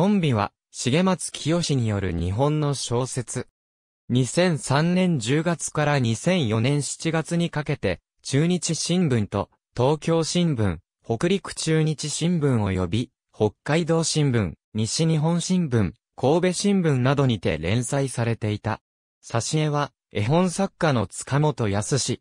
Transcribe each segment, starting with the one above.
コンビは、重松清による日本の小説。2003年10月から2004年7月にかけて、中日新聞と東京新聞、北陸中日新聞及び、北海道新聞、西日本新聞、神戸新聞などにて連載されていた。挿絵は、絵本作家の塚本康。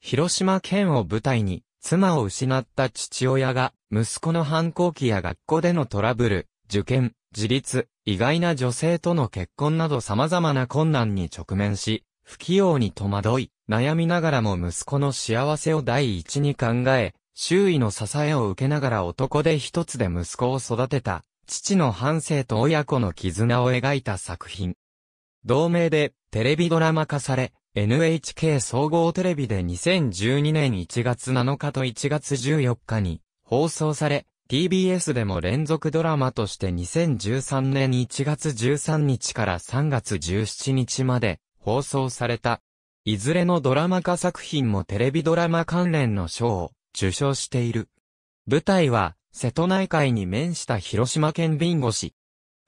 広島県を舞台に、妻を失った父親が、息子の反抗期や学校でのトラブル、受験、自立、意外な女性との結婚など様々な困難に直面し、不器用に戸惑い、悩みながらも息子の幸せを第一に考え、周囲の支えを受けながら男で一つで息子を育てた、父の反省と親子の絆を描いた作品。同名でテレビドラマ化され、NHK 総合テレビで2012年1月7日と1月14日に放送され、TBS でも連続ドラマとして2013年1月13日から3月17日まで放送された。いずれのドラマ化作品もテレビドラマ関連の賞を受賞している。舞台は瀬戸内海に面した広島県ビンゴ市。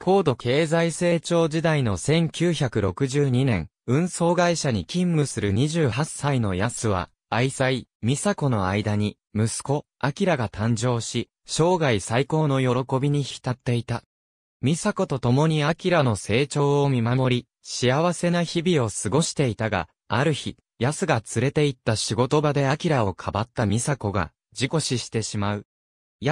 高度経済成長時代の1962年、運送会社に勤務する28歳の安は、愛妻、美佐子の間に、息子、ラが誕生し、生涯最高の喜びに浸っていた。ミサコと共にラの成長を見守り、幸せな日々を過ごしていたが、ある日、スが連れて行った仕事場でラをかばった美佐子が、事故死してしまう。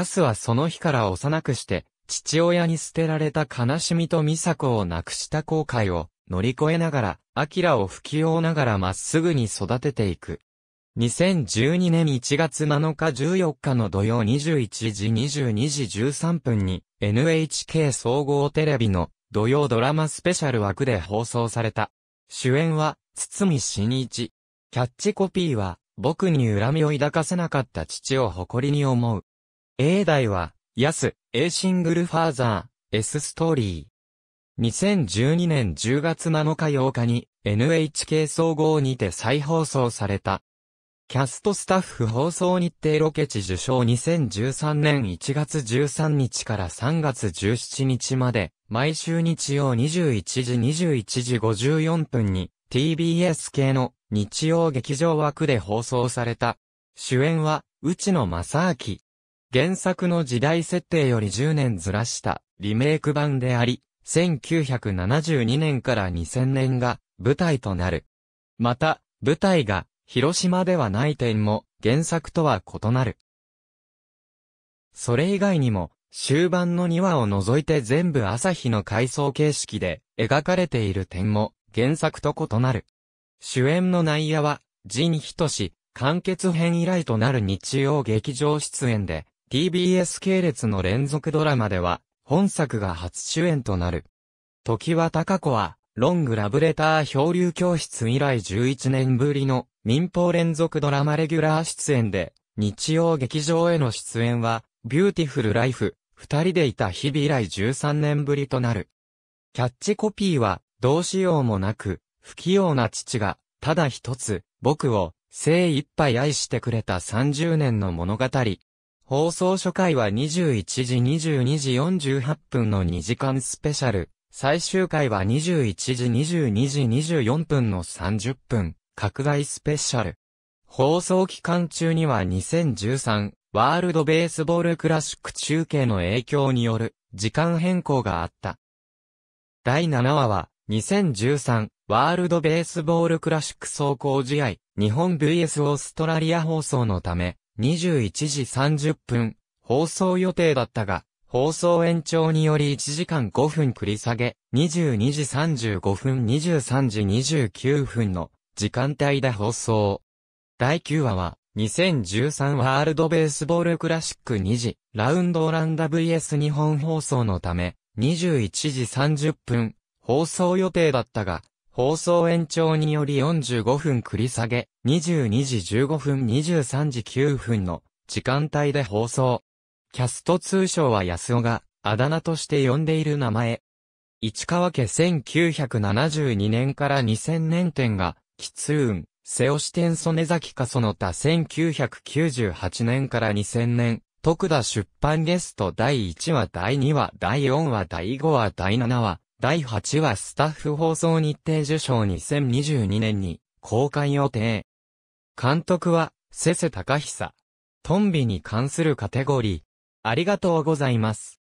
スはその日から幼くして、父親に捨てられた悲しみと美佐子を亡くした後悔を乗り越えながら、ラを吹き用ながらまっすぐに育てていく。2012年1月7日14日の土曜21時22時13分に NHK 総合テレビの土曜ドラマスペシャル枠で放送された。主演は堤真一。キャッチコピーは僕に恨みを抱かせなかった父を誇りに思う。A 代は、ヤス、A シングルファーザー、S ストーリー。2012年10月7日8日に NHK 総合にて再放送された。キャストスタッフ放送日程ロケ地受賞2013年1月13日から3月17日まで、毎週日曜21時21時54分に TBS 系の日曜劇場枠で放送された。主演は、内野正明。原作の時代設定より10年ずらしたリメイク版であり、1972年から2000年が舞台となる。また、舞台が広島ではない点も原作とは異なる。それ以外にも、終盤の2話を除いて全部朝日の回想形式で描かれている点も原作と異なる。主演の内野は、仁仁志、完結編以来となる日曜劇場出演で、TBS 系列の連続ドラマでは、本作が初主演となる。時は高子は、ロングラブレター漂流教室以来11年ぶりの民放連続ドラマレギュラー出演で、日曜劇場への出演は、ビューティフルライフ、二人でいた日々以来13年ぶりとなる。キャッチコピーは、どうしようもなく、不器用な父が、ただ一つ、僕を、精一杯愛してくれた30年の物語。放送初回は21時22時48分の2時間スペシャル。最終回は21時22時24分の30分、拡大スペシャル。放送期間中には2013ワールドベースボールクラシック中継の影響による時間変更があった。第7話は2013ワールドベースボールクラシック走行試合日本 VS オーストラリア放送のため21時30分放送予定だったが放送延長により1時間5分繰り下げ、22時35分23時29分の時間帯で放送。第9話は、2013ワールドベースボールクラシック2時、ラウンドオランダ VS 日本放送のため、21時30分、放送予定だったが、放送延長により45分繰り下げ、22時15分23時9分の時間帯で放送。キャスト通称は安尾が、あだ名として呼んでいる名前。市川家1972年から2000年店が、キツーン、瀬尾支店曽根崎かその他1998年から2000年、徳田出版ゲスト第1話第2話第4話第5話第7話、第8話スタッフ放送日程受賞2022年に公開予定。監督は、瀬瀬隆久。トンビに関するカテゴリー、ありがとうございます。